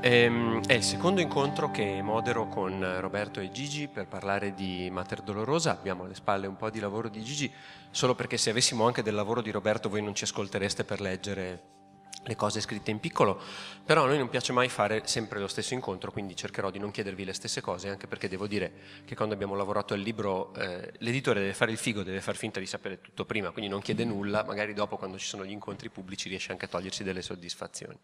Ehm, è il secondo incontro che modero con Roberto e Gigi per parlare di Mater Dolorosa. Abbiamo alle spalle un po' di lavoro di Gigi, solo perché se avessimo anche del lavoro di Roberto voi non ci ascoltereste per leggere le cose scritte in piccolo, però a noi non piace mai fare sempre lo stesso incontro, quindi cercherò di non chiedervi le stesse cose, anche perché devo dire che quando abbiamo lavorato al libro eh, l'editore deve fare il figo, deve far finta di sapere tutto prima, quindi non chiede nulla, magari dopo quando ci sono gli incontri pubblici riesce anche a togliersi delle soddisfazioni.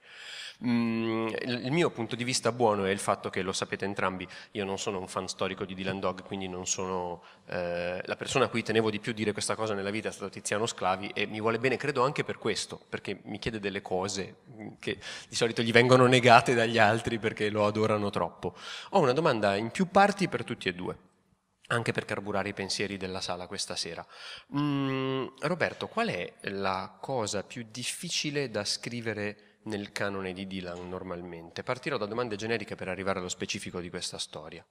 Mm, il mio punto di vista buono è il fatto che lo sapete entrambi, io non sono un fan storico di Dylan Dog, quindi non sono eh, la persona a cui tenevo di più dire questa cosa nella vita è stato Tiziano Sclavi e mi vuole bene, credo, anche per questo, perché mi chiede delle cose che di solito gli vengono negate dagli altri perché lo adorano troppo. Ho una domanda in più parti per tutti e due anche per carburare i pensieri della sala questa sera. Mm, Roberto, qual è la cosa più difficile da scrivere nel canone di Dylan normalmente? Partirò da domande generiche per arrivare allo specifico di questa storia.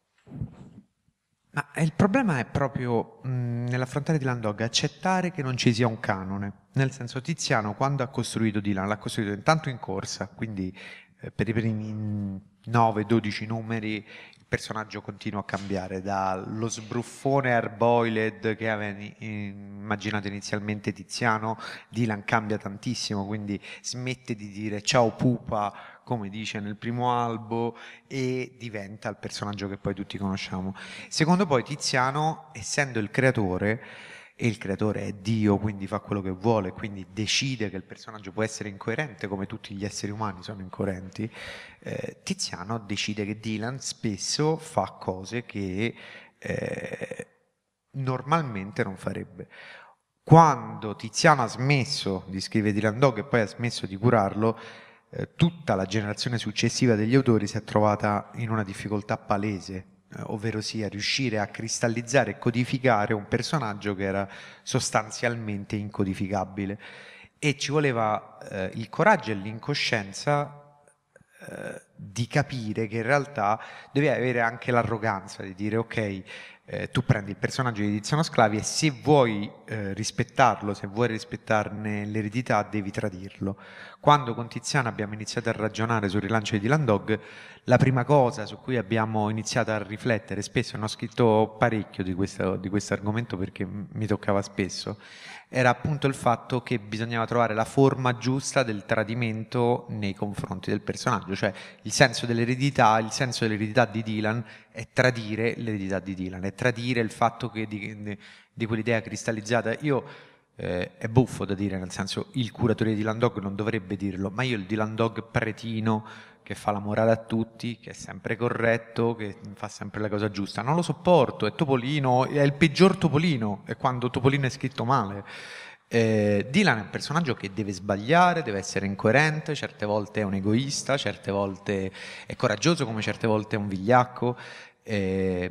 Ma il problema è proprio mh, nell'affrontare Dylan Dog accettare che non ci sia un canone. Nel senso, Tiziano, quando ha costruito Dylan, l'ha costruito intanto in corsa, quindi eh, per i primi 9-12 numeri il personaggio continua a cambiare dallo sbruffone airboiled che aveva immaginato inizialmente Tiziano. Dylan cambia tantissimo, quindi smette di dire ciao pupa come dice nel primo albo, e diventa il personaggio che poi tutti conosciamo. Secondo poi Tiziano, essendo il creatore, e il creatore è Dio, quindi fa quello che vuole, quindi decide che il personaggio può essere incoerente come tutti gli esseri umani sono incoerenti, eh, Tiziano decide che Dylan spesso fa cose che eh, normalmente non farebbe. Quando Tiziano ha smesso di scrivere Dylan Dog e poi ha smesso di curarlo, eh, tutta la generazione successiva degli autori si è trovata in una difficoltà palese, eh, ovvero sia riuscire a cristallizzare e codificare un personaggio che era sostanzialmente incodificabile e ci voleva eh, il coraggio e l'incoscienza eh, di capire che in realtà doveva avere anche l'arroganza di dire ok eh, tu prendi il personaggio di Tiziano Sclavi e se vuoi eh, rispettarlo, se vuoi rispettarne l'eredità, devi tradirlo. Quando con Tiziano abbiamo iniziato a ragionare sul rilancio di Dylan Dog, la prima cosa su cui abbiamo iniziato a riflettere spesso, ne ho scritto parecchio di questo, di questo argomento perché mi toccava spesso, era appunto il fatto che bisognava trovare la forma giusta del tradimento nei confronti del personaggio, cioè il senso dell'eredità, il senso dell'eredità di Dylan è tradire l'eredità di Dylan, è tradire il fatto che di, di quell'idea cristallizzata. Io eh, è buffo da dire, nel senso il curatore di Dylan Dog non dovrebbe dirlo, ma io il Dylan Dog pretino che fa la morale a tutti, che è sempre corretto, che fa sempre la cosa giusta. Non lo sopporto, è Topolino, è il peggior Topolino, è quando Topolino è scritto male. Eh, Dylan è un personaggio che deve sbagliare, deve essere incoerente, certe volte è un egoista, certe volte è coraggioso come certe volte è un vigliacco. Eh,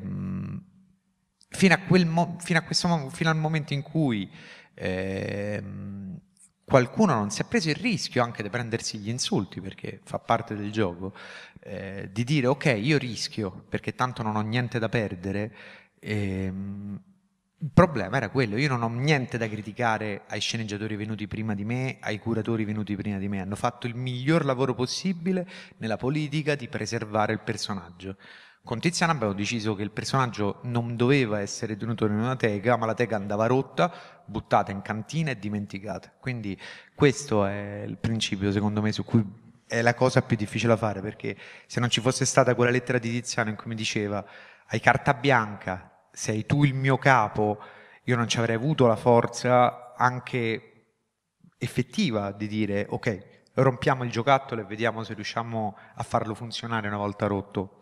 fino, a mo- fino, a questo, fino al momento in cui... Eh, qualcuno non si è preso il rischio anche di prendersi gli insulti, perché fa parte del gioco, eh, di dire ok, io rischio perché tanto non ho niente da perdere. Ehm, il problema era quello, io non ho niente da criticare ai sceneggiatori venuti prima di me, ai curatori venuti prima di me, hanno fatto il miglior lavoro possibile nella politica di preservare il personaggio. Con Tiziana abbiamo deciso che il personaggio non doveva essere tenuto in una teca, ma la teca andava rotta, buttate in cantina e dimenticate. Quindi questo è il principio, secondo me, su cui è la cosa più difficile da fare, perché se non ci fosse stata quella lettera di Tiziano in cui mi diceva hai carta bianca, sei tu il mio capo, io non ci avrei avuto la forza anche effettiva di dire ok, rompiamo il giocattolo e vediamo se riusciamo a farlo funzionare una volta rotto.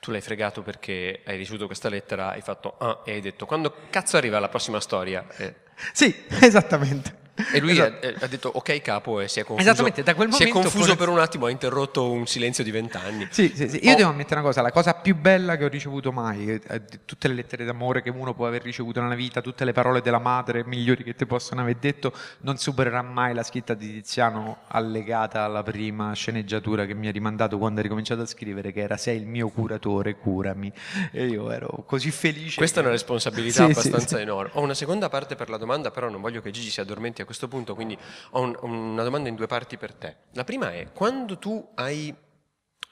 Tu l'hai fregato perché hai ricevuto questa lettera, hai fatto ah, e hai detto quando cazzo arriva la prossima storia? Eh. Sì, esattamente. E lui esatto. ha, ha, detto ok capo e si è confuso. Esattamente, da quel momento... Si è confuso con... per un attimo, ha interrotto un silenzio di vent'anni. Sì, sì, sì. Io oh. devo ammettere una cosa, la cosa più bella che ho ricevuto mai, eh, eh, tutte le lettere d'amore che uno può aver ricevuto nella vita, tutte le parole della madre migliori che ti possono aver detto, non supererà mai la scritta di Tiziano allegata alla prima sceneggiatura che mi ha rimandato quando ha ricominciato a scrivere, che era sei il mio curatore, curami. E io ero così felice. Questa che... è una responsabilità sì, abbastanza sì, sì. enorme. Ho una seconda parte per la domanda, però non voglio che Gigi si addormenti a questo punto, quindi ho un, una domanda in due parti per te. La prima è, quando tu hai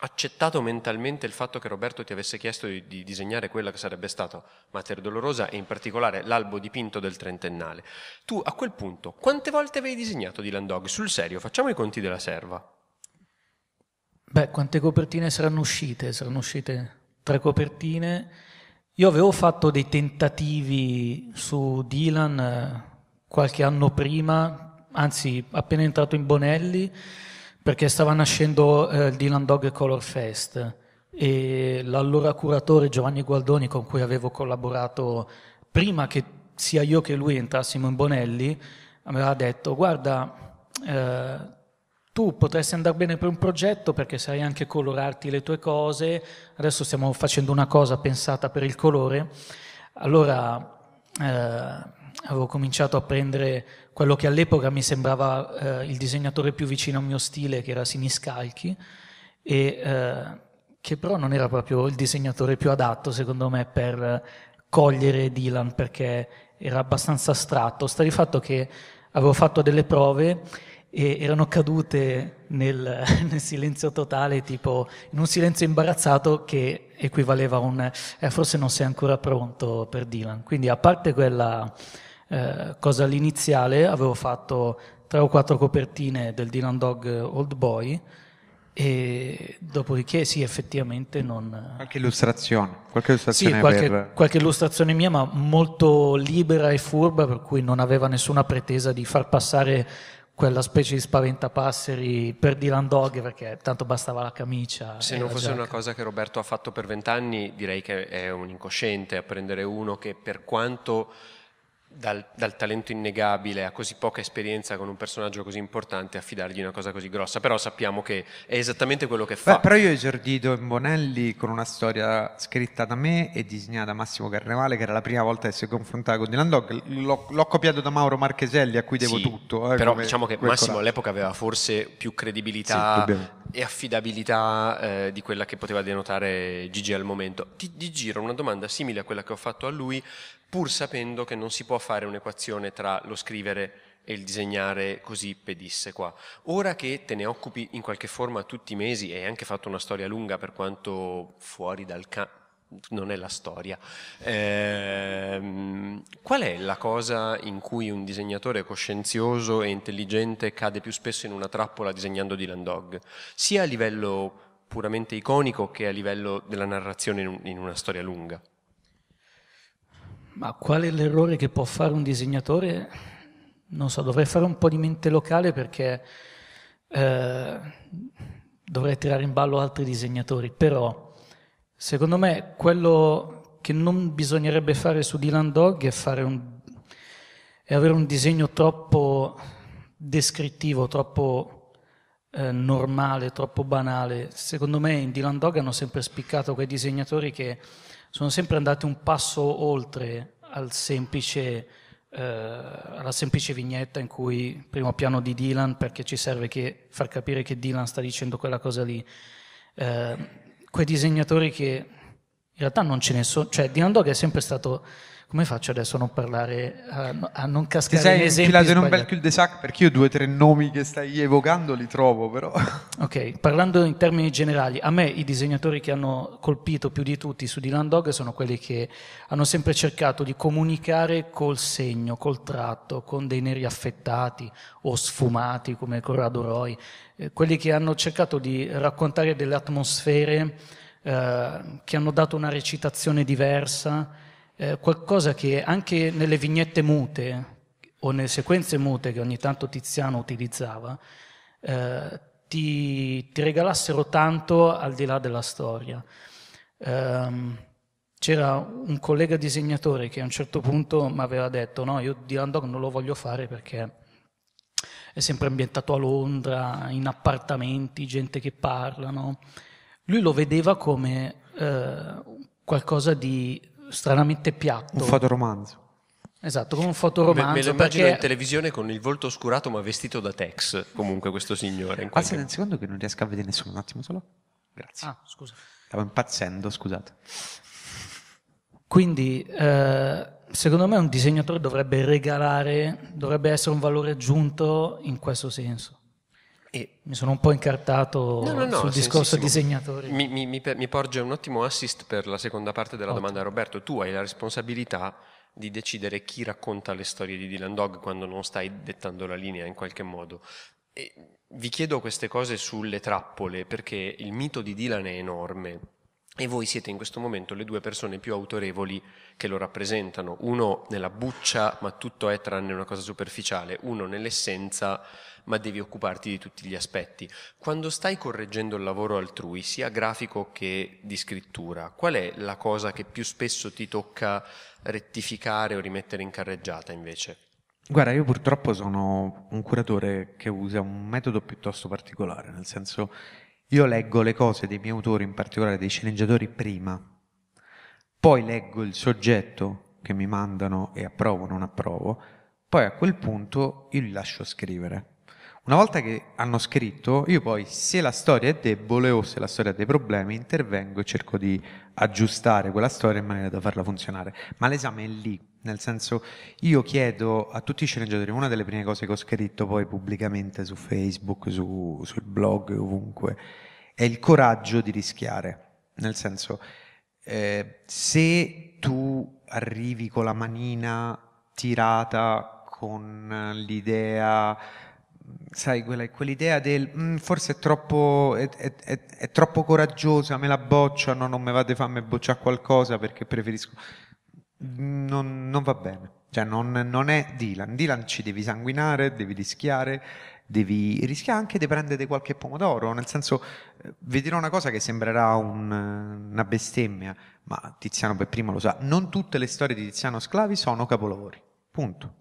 accettato mentalmente il fatto che Roberto ti avesse chiesto di, di disegnare quella che sarebbe stata Mater Dolorosa e in particolare l'albo dipinto del trentennale, tu a quel punto quante volte avevi disegnato Dylan Dog? Sul serio, facciamo i conti della serva. Beh, quante copertine saranno uscite? Saranno uscite tre copertine. Io avevo fatto dei tentativi su Dylan eh, qualche anno prima, anzi appena entrato in Bonelli, perché stava nascendo eh, il Dylan Dog Color Fest e l'allora curatore Giovanni Gualdoni con cui avevo collaborato prima che sia io che lui entrassimo in Bonelli, aveva detto guarda, eh, tu potresti andare bene per un progetto perché sai anche colorarti le tue cose, adesso stiamo facendo una cosa pensata per il colore, allora... Eh, avevo cominciato a prendere quello che all'epoca mi sembrava eh, il disegnatore più vicino al mio stile, che era Siniscalchi, e, eh, che però non era proprio il disegnatore più adatto, secondo me, per cogliere Dylan, perché era abbastanza astratto. Sta di fatto che avevo fatto delle prove e erano cadute nel, nel, silenzio totale, tipo in un silenzio imbarazzato che equivaleva a un eh, forse non sei ancora pronto per Dylan. Quindi a parte quella eh, cosa all'iniziale avevo fatto tre o quattro copertine del Dylan Dog Old Boy e dopodiché sì effettivamente non... Qualche illustrazione, qualche illustrazione, sì, qualche, per... qualche illustrazione mia ma molto libera e furba per cui non aveva nessuna pretesa di far passare quella specie di spaventapasseri per Dylan Dog perché tanto bastava la camicia. Se eh, non fosse giacca. una cosa che Roberto ha fatto per vent'anni direi che è un incosciente a prendere uno che per quanto dal, dal, talento innegabile a così poca esperienza con un personaggio così importante affidargli una cosa così grossa, però sappiamo che è esattamente quello che fa. Beh, però io ho esordito in Bonelli con una storia scritta da me e disegnata da Massimo Carnevale, che era la prima volta che si è confrontato con Dylan Dog, l'ho, l'ho copiato da Mauro Marcheselli a cui devo sì, tutto. Eh, però diciamo che Massimo coraggio. all'epoca aveva forse più credibilità sì, e affidabilità eh, di quella che poteva denotare Gigi al momento. Ti, ti giro una domanda simile a quella che ho fatto a lui pur sapendo che non si può fare un'equazione tra lo scrivere e il disegnare così pedisse qua. Ora che te ne occupi in qualche forma tutti i mesi e hai anche fatto una storia lunga per quanto fuori dal campo, non è la storia. Eh, qual è la cosa in cui un disegnatore coscienzioso e intelligente cade più spesso in una trappola disegnando Dylan Dog? Sia a livello puramente iconico che a livello della narrazione in, una storia lunga. Ma qual è l'errore che può fare un disegnatore? Non so, dovrei fare un po' di mente locale perché eh, dovrei tirare in ballo altri disegnatori, però secondo me quello che non bisognerebbe fare su Dylan Dog è, un, è avere un disegno troppo descrittivo, troppo eh, normale, troppo banale. Secondo me in Dylan Dog hanno sempre spiccato quei disegnatori che sono sempre andate un passo oltre al semplice, eh, alla semplice vignetta in cui primo piano di Dylan perché ci serve che, far capire che Dylan sta dicendo quella cosa lì. Eh, quei disegnatori che in realtà non ce ne sono, cioè Dylan Dog è sempre stato come faccio adesso a non parlare, a, a non cascare Ti sei infilato in un bel cul-de-sac perché io due o tre nomi che stai evocando li trovo però. Ok, parlando in termini generali, a me i disegnatori che hanno colpito più di tutti su Dylan Dog sono quelli che hanno sempre cercato di comunicare col segno, col tratto, con dei neri affettati o sfumati come Corrado Roy, eh, quelli che hanno cercato di raccontare delle atmosfere eh, che hanno dato una recitazione diversa, eh, qualcosa che anche nelle vignette mute eh, o nelle sequenze mute che ogni tanto Tiziano utilizzava, eh, ti, ti, regalassero tanto al di là della storia. Um, c'era un collega disegnatore che a un certo punto mi aveva detto no, io Dylan Dog non lo voglio fare perché è sempre ambientato a Londra, in appartamenti, gente che parlano. Lui lo vedeva come eh, qualcosa di stranamente piatto. Un fotoromanzo. Esatto, come un fotoromanzo. Me, me lo immagino perché... in televisione con il volto oscurato ma vestito da Tex, comunque questo signore. Quasi qualche... un secondo che non riesco a vedere nessuno, un attimo solo. Grazie. Ah, scusa. Stavo impazzendo, scusate. Quindi, eh, secondo me un disegnatore dovrebbe regalare, dovrebbe essere un valore aggiunto in questo senso. E mi sono un po' incartato no, no, no, sul discorso disegnatore. Mi, mi, mi, mi, porge un ottimo assist per la seconda parte della Ottimo. domanda, Roberto. Tu hai la responsabilità di decidere chi racconta le storie di Dylan Dog quando non stai dettando la linea in qualche modo. E vi chiedo queste cose sulle trappole perché il mito di Dylan è enorme e voi siete in questo momento le due persone più autorevoli che lo rappresentano, uno nella buccia ma tutto è tranne una cosa superficiale, uno nell'essenza ma devi occuparti di tutti gli aspetti. Quando stai correggendo il lavoro altrui, sia grafico che di scrittura, qual è la cosa che più spesso ti tocca rettificare o rimettere in carreggiata invece? Guarda, io purtroppo sono un curatore che usa un metodo piuttosto particolare, nel senso io leggo le cose dei miei autori, in particolare dei sceneggiatori, prima, poi leggo il soggetto che mi mandano e approvo o non approvo, poi a quel punto io li lascio scrivere. Una volta che hanno scritto, io poi se la storia è debole o se la storia ha dei problemi, intervengo e cerco di aggiustare quella storia in maniera da farla funzionare. Ma l'esame è lì, nel senso io chiedo a tutti i sceneggiatori, una delle prime cose che ho scritto poi pubblicamente su Facebook, su, sul blog, ovunque, è il coraggio di rischiare. Nel senso, eh, se tu arrivi con la manina tirata con l'idea sai, quella, quell'idea del mm, forse è troppo, è, è, è troppo, coraggiosa, me la bocciano, non mi vate fame bocciare qualcosa perché preferisco... Non, non va bene, cioè non, non, è Dylan. Dylan ci devi sanguinare, devi rischiare, devi rischiare anche di prendere qualche pomodoro, nel senso, eh, vi dirò una cosa che sembrerà un, una bestemmia, ma Tiziano per primo lo sa, non tutte le storie di Tiziano Sclavi sono capolavori, punto.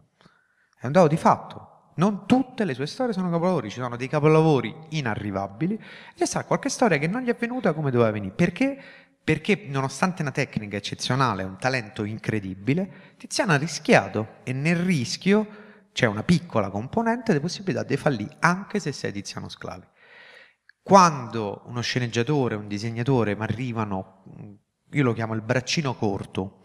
È un dato di fatto non tutte le sue storie sono capolavori, ci sono dei capolavori inarrivabili e sa qualche storia che non gli è venuta come doveva venire. Perché? Perché nonostante una tecnica eccezionale, un talento incredibile, Tiziano ha rischiato e nel rischio c'è una piccola componente di possibilità di fallire anche se sei Tiziano Sclavi. Quando uno sceneggiatore, un disegnatore mi arrivano, io lo chiamo il braccino corto,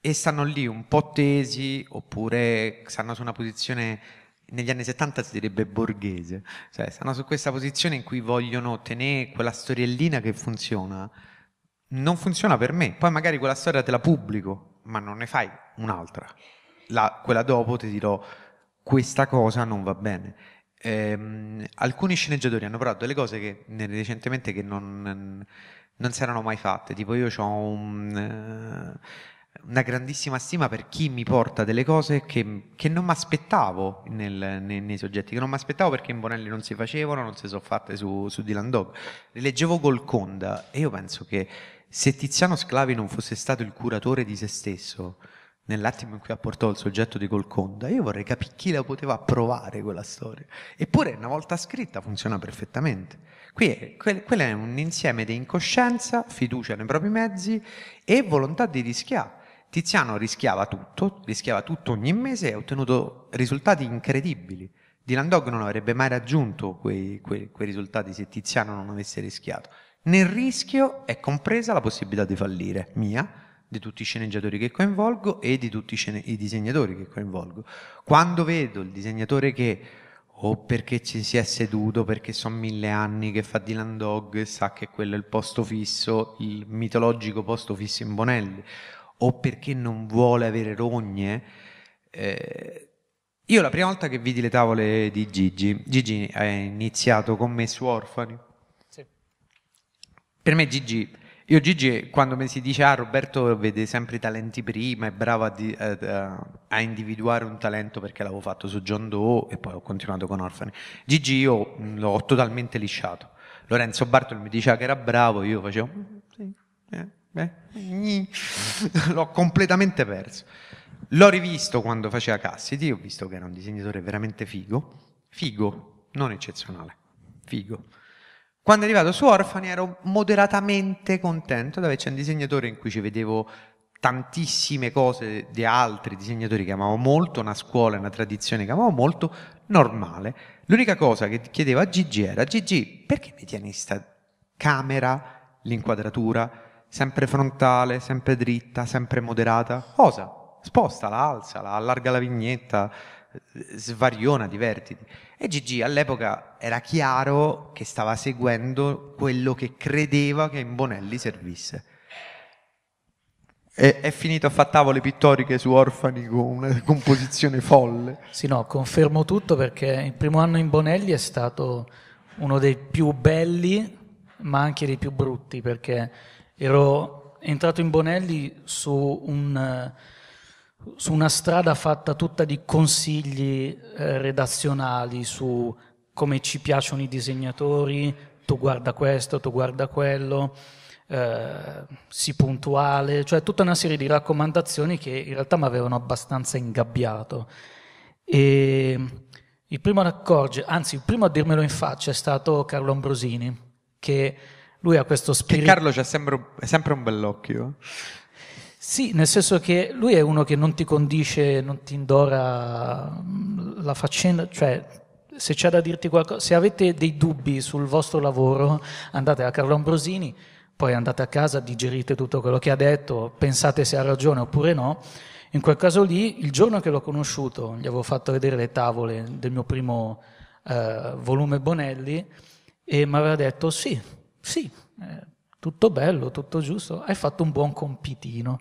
e stanno lì un po' tesi oppure stanno su una posizione negli anni 70 si direbbe borghese, cioè stanno su questa posizione in cui vogliono tenere quella storiellina che funziona, non funziona per me, poi magari quella storia te la pubblico, ma non ne fai un'altra, la, quella dopo ti dirò questa cosa non va bene. Ehm, alcuni sceneggiatori hanno provato delle cose che recentemente che non, non si erano mai fatte, tipo io ho un... Eh, una grandissima stima per chi mi porta delle cose che, che non mi aspettavo nei, nei, soggetti, che non mi aspettavo perché in Bonelli non si facevano, non si sono fatte su, su Dylan Dog. Leggevo Golconda e io penso che se Tiziano Sclavi non fosse stato il curatore di se stesso, nell'attimo in cui ha portato il soggetto di Golconda, io vorrei capire chi la poteva provare quella storia. Eppure una volta scritta funziona perfettamente. Qui è, que, quello è un insieme di incoscienza, fiducia nei propri mezzi e volontà di rischiare. Tiziano rischiava tutto, rischiava tutto ogni mese e ha ottenuto risultati incredibili. Dylan Dog non avrebbe mai raggiunto quei, quei, quei risultati se Tiziano non avesse rischiato. Nel rischio è compresa la possibilità di fallire, mia, di tutti i sceneggiatori che coinvolgo e di tutti i, scene- i, disegnatori che coinvolgo. Quando vedo il disegnatore che o oh, perché ci si è seduto, perché sono mille anni che fa Dylan Dog e sa che quello è il posto fisso, il mitologico posto fisso in Bonelli, o perché non vuole avere rogne. Eh, io la prima volta che vidi le tavole di Gigi, Gigi ha iniziato con me su Orfani. Sì. Per me Gigi, io Gigi quando mi si dice ah Roberto vede sempre i talenti prima, è bravo a, di, a, a individuare un talento perché l'avevo fatto su John Doe e poi ho continuato con Orfani. Gigi io mm, l'ho totalmente lisciato. Lorenzo Bartol mi diceva che era bravo, io facevo mm, sì, eh eh? L'ho completamente perso. L'ho rivisto quando faceva Cassidy, ho visto che era un disegnatore veramente figo, figo, non eccezionale, figo. Quando è arrivato su Orfani ero moderatamente contento di c'è un disegnatore in cui ci vedevo tantissime cose di altri disegnatori che amavo molto, una scuola, una tradizione che amavo molto, normale. L'unica cosa che chiedevo a Gigi era, Gigi, perché mi tieni questa camera, l'inquadratura, sempre frontale, sempre dritta, sempre moderata. Osa, spostala, alzala, allarga la vignetta, svariona, divertiti. E Gigi all'epoca era chiaro che stava seguendo quello che credeva che in Bonelli servisse. è finito a fare tavole pittoriche su Orfani con una composizione folle. Sì, no, confermo tutto perché il primo anno in Bonelli è stato uno dei più belli, ma anche dei più brutti, perché Ero entrato in Bonelli su, un, eh, su una strada fatta tutta di consigli eh, redazionali su come ci piacciono i disegnatori, tu guarda questo, tu guarda quello, eh, sii puntuale, cioè tutta una serie di raccomandazioni che in realtà mi avevano abbastanza ingabbiato. E il primo ad accorge, anzi il primo a dirmelo in faccia è stato Carlo Ambrosini, che lui ha questo spirito. Che Carlo c'è sempre, sempre un bell'occhio. Sì, nel senso che lui è uno che non ti condisce, non ti indora mm, la faccenda, cioè se c'è da dirti qualcosa, se avete dei dubbi sul vostro lavoro, andate a Carlo Ambrosini, poi andate a casa, digerite tutto quello che ha detto, pensate se ha ragione oppure no. In quel caso lì, il giorno che l'ho conosciuto, gli avevo fatto vedere le tavole del mio primo eh, volume Bonelli e mi aveva detto sì, sì, eh, tutto bello, tutto giusto, hai fatto un buon compitino.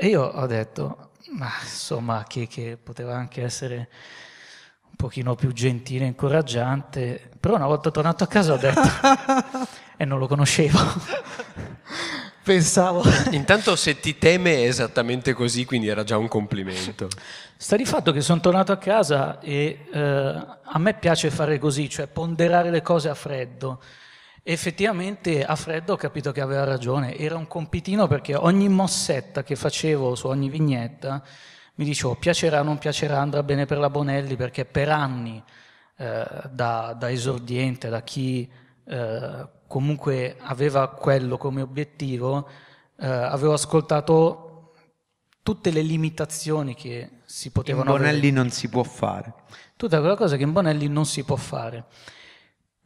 E io ho detto, ma insomma, che, che poteva anche essere un pochino più gentile, incoraggiante, però una volta tornato a casa ho detto, e non lo conoscevo. Pensavo. Intanto se ti teme è esattamente così, quindi era già un complimento. Sta di fatto che sono tornato a casa e eh, a me piace fare così, cioè ponderare le cose a freddo. Effettivamente a freddo ho capito che aveva ragione, era un compitino perché ogni mossetta che facevo su ogni vignetta mi dicevo piacerà non piacerà, andrà bene per la Bonelli perché per anni eh, da, da, esordiente, da chi eh, comunque aveva quello come obiettivo, eh, avevo ascoltato tutte le limitazioni che si potevano avere. In Bonelli avere. non si può fare. Tutta quella cosa che in Bonelli non si può fare.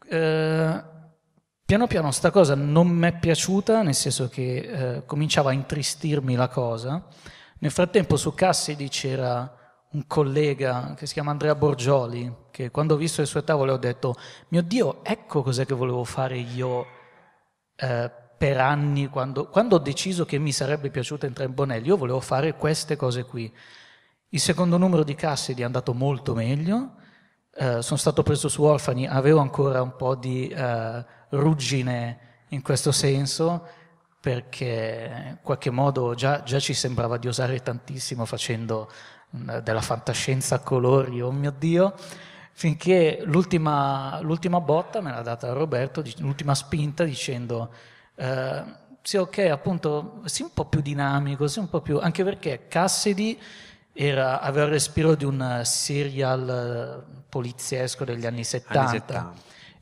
Eh, Piano piano sta cosa non mi è piaciuta, nel senso che eh, cominciava a intristirmi la cosa. Nel frattempo su Cassidy c'era un collega che si chiama Andrea Borgioli, che quando ho visto le sue tavole ho detto, mio Dio, ecco cos'è che volevo fare io eh, per anni, quando, quando, ho deciso che mi sarebbe piaciuto entrare in Bonelli, io volevo fare queste cose qui. Il secondo numero di Cassidy è andato molto meglio, eh, sono stato preso su Orfani, avevo ancora un po' di... Eh, ruggine in questo senso, perché in qualche modo già, già ci sembrava di osare tantissimo facendo della fantascienza a colori, oh mio Dio, finché l'ultima, l'ultima botta me l'ha data Roberto, l'ultima spinta dicendo... Eh, sì, ok, appunto, sì, un po' più dinamico, sì, un po' più, anche perché Cassidy era, aveva il respiro di un serial eh, poliziesco degli anni 70. Anni 70.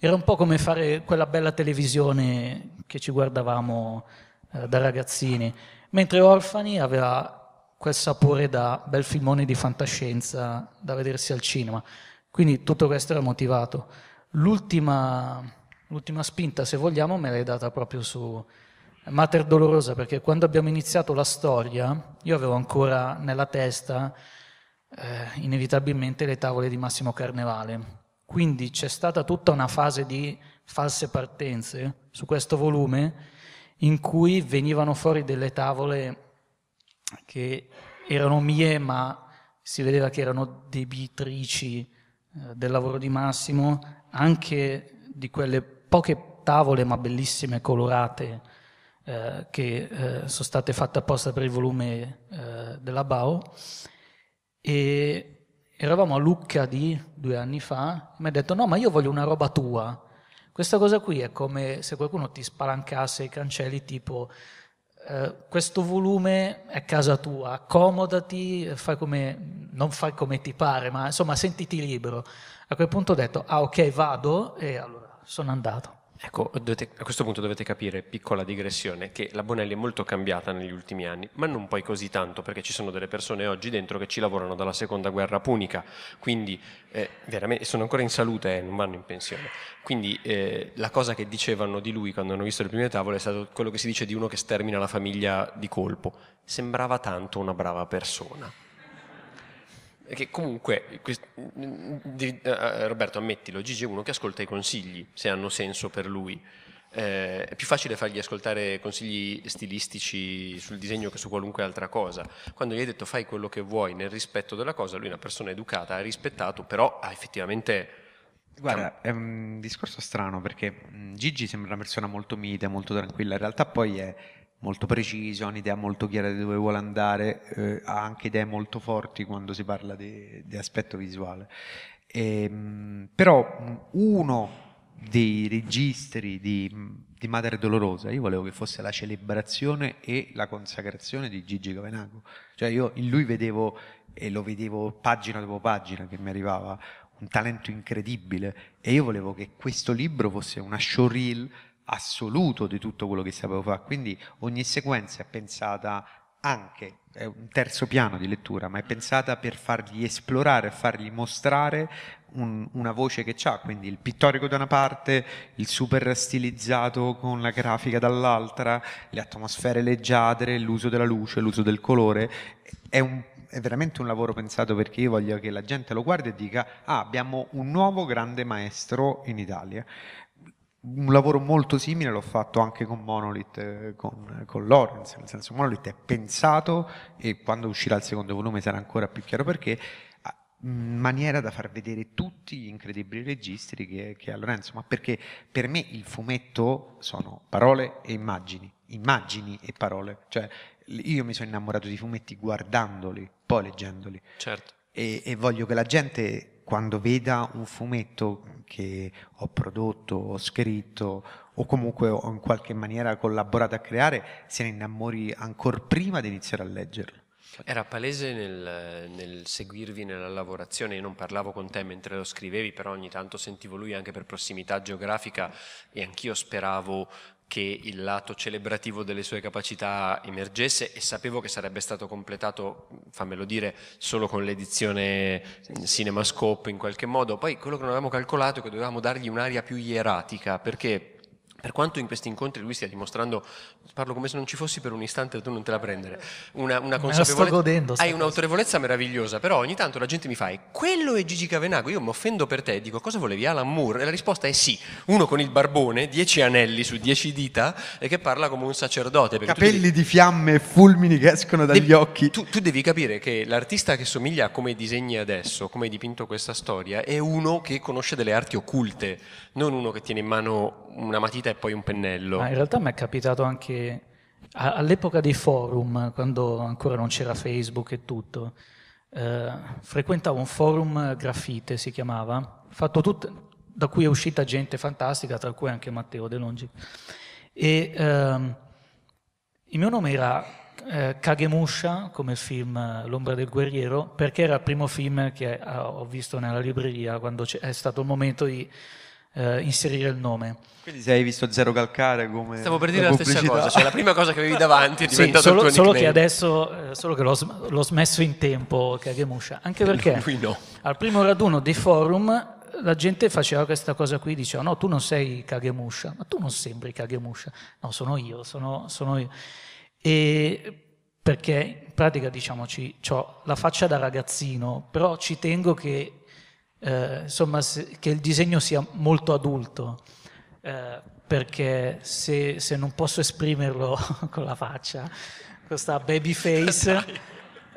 Era un po' come fare quella bella televisione che ci guardavamo eh, da ragazzini, mentre Orfani aveva quel sapore da bel filmone di fantascienza da vedersi al cinema. Quindi tutto questo era motivato. L'ultima, l'ultima spinta, se vogliamo, me l'hai data proprio su, Mater Dolorosa, perché quando abbiamo iniziato la storia, io avevo ancora nella testa eh, inevitabilmente le tavole di Massimo Carnevale, quindi c'è stata tutta una fase di false partenze su questo volume in cui venivano fuori delle tavole che erano mie, ma si vedeva che erano debitrici eh, del lavoro di Massimo, anche di quelle poche tavole, ma bellissime, colorate, eh, che eh, sono state fatte apposta per il volume eh, della BAO. E eravamo a Lucca di due anni fa, mi ha detto no ma io voglio una roba tua. Questa cosa qui è come se qualcuno ti spalancasse i cancelli tipo eh, questo volume è casa tua, accomodati, fai come, non fai come ti pare, ma insomma sentiti libero. A quel punto ho detto ah ok vado e allora sono andato. Ecco, dovete, a questo punto dovete capire, piccola digressione, che la Bonelli è molto cambiata negli ultimi anni, ma non poi così tanto, perché ci sono delle persone oggi dentro che ci lavorano dalla seconda guerra punica, quindi eh, veramente sono ancora in salute e eh, non vanno in pensione. Quindi eh, la cosa che dicevano di lui quando hanno visto le prime tavole è stato quello che si dice di uno che stermina la famiglia di colpo. Sembrava tanto una brava persona che comunque, quest, mm, mm, di, eh, eh, Roberto ammettilo, Gigi è uno che ascolta i consigli, se hanno senso per lui. Eh, è più facile fargli ascoltare consigli stilistici sul disegno che su qualunque altra cosa. Quando gli hai detto fai quello che vuoi nel rispetto della cosa, lui è una persona educata, ha rispettato, però ha effettivamente... Guarda, è un discorso strano perché mm, Gigi sembra una persona molto mite, molto tranquilla, in realtà poi è molto preciso, ha un'idea molto chiara di dove vuole andare, eh, ha anche idee molto forti quando si parla di, di aspetto visuale. E, ehm, però uno dei registri di, di Madre Dolorosa, io volevo che fosse la celebrazione e la consacrazione di Gigi Cavenago, cioè io in lui vedevo e lo vedevo pagina dopo pagina che mi arrivava un talento incredibile e io volevo che questo libro fosse una showreel assoluto di tutto quello che sapevo fare, quindi ogni sequenza è pensata anche, è un terzo piano di lettura, ma è pensata per fargli esplorare, fargli mostrare un, una voce che ha, quindi il pittorico da una parte, il super stilizzato con la grafica dall'altra, le atmosfere leggiadre, l'uso della luce, l'uso del colore, è, un, è veramente un lavoro pensato perché io voglio che la gente lo guardi e dica ah abbiamo un nuovo grande maestro in Italia un lavoro molto simile l'ho fatto anche con Monolith, eh, con, con Lorenz, nel senso Monolith è pensato e quando uscirà il secondo volume sarà ancora più chiaro perché in maniera da far vedere tutti gli incredibili registri che, che ha Lorenzo, ma perché per me il fumetto sono parole e immagini, immagini e parole, cioè io mi sono innamorato di fumetti guardandoli, poi leggendoli. Certo. E, e voglio che la gente quando veda un fumetto che ho prodotto, ho scritto o comunque ho in qualche maniera collaborato a creare, se ne innamori ancora prima di iniziare a leggerlo. Era palese nel, nel, seguirvi nella lavorazione, io non parlavo con te mentre lo scrivevi, però ogni tanto sentivo lui anche per prossimità geografica e anch'io speravo che il lato celebrativo delle sue capacità emergesse e sapevo che sarebbe stato completato, fammelo dire, solo con l'edizione CinemaScope in qualche modo. Poi quello che non avevamo calcolato è che dovevamo dargli un'aria più ieratica perché per quanto in questi incontri lui stia dimostrando, parlo come se non ci fossi per un istante tu non te la prendere, una, una consapevolezza, godendo, hai un'autorevolezza meravigliosa, però ogni tanto la gente mi fa, quello è Gigi Cavenago, io mi offendo per te, dico cosa volevi Alan Moore? E la risposta è sì, uno con il barbone, dieci anelli su dieci dita e che parla come un sacerdote. Capelli devi, di fiamme e fulmini che escono dagli devi, occhi. Tu, tu devi capire che l'artista che somiglia a come disegni adesso, come hai dipinto questa storia, è uno che conosce delle arti occulte, non uno che tiene in mano una matita te poi un pennello. Ma in realtà mi è capitato anche all'epoca dei forum, quando ancora non c'era Facebook e tutto. Eh, frequentavo un forum graffite, si chiamava, tut- da cui è uscita gente fantastica, tra cui anche Matteo De Longi. E ehm, il mio nome era eh, Kagemusha, come il film L'ombra del guerriero, perché era il primo film che eh, ho visto nella libreria quando è stato il momento di eh, inserire il nome. Quindi se hai visto Zero Calcare come Stavo per dire la, la stessa cosa, cioè la prima cosa che avevi davanti è diventata sì, solo, solo che adesso, eh, solo che l'ho, l'ho, smesso in tempo Kagemusha, anche perché no. al primo raduno dei forum la gente faceva questa cosa qui, diceva no tu non sei Kagemusha, ma tu non sembri Kagemusha, no sono io, sono, sono io. E perché in pratica diciamoci ho la faccia da ragazzino, però ci tengo che eh, insomma, se, che il disegno sia molto adulto, eh, perché se, se, non posso esprimerlo con la faccia, questa baby face...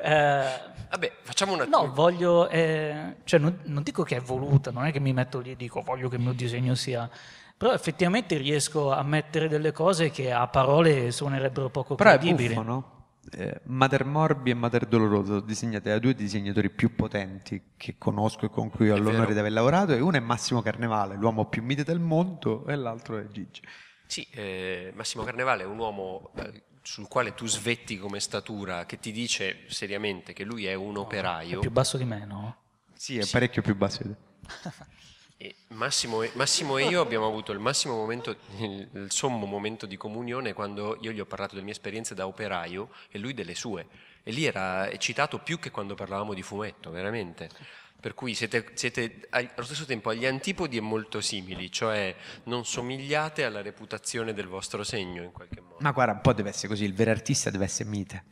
eh, Vabbè, facciamo una... No, voglio... Eh, cioè, non, non, dico che è voluta, non è che mi metto lì e dico voglio che il mio disegno sia... Però effettivamente riesco a mettere delle cose che a parole suonerebbero poco credibili. Però è buffo, no? eh, Mater Morbi e Mater Doloroso disegnate da due disegnatori più potenti che conosco e con cui ho l'onore di aver lavorato e uno è Massimo Carnevale, l'uomo più mite del mondo e l'altro è Gigi. Sì, eh, Massimo Carnevale è un uomo eh, sul quale tu svetti come statura che ti dice seriamente che lui è un operaio. È più basso di me, no? Sì, è sì. parecchio più basso di te. Massimo e, Massimo e, io abbiamo avuto il massimo momento, il, il sommo momento di comunione quando io gli ho parlato delle mie esperienze da operaio e lui delle sue. E lì era eccitato più che quando parlavamo di fumetto, veramente. Per cui siete, siete allo stesso tempo agli antipodi e molto simili, cioè non somigliate alla reputazione del vostro segno in qualche modo. Ma guarda, un po' deve essere così, il vero artista deve essere mite.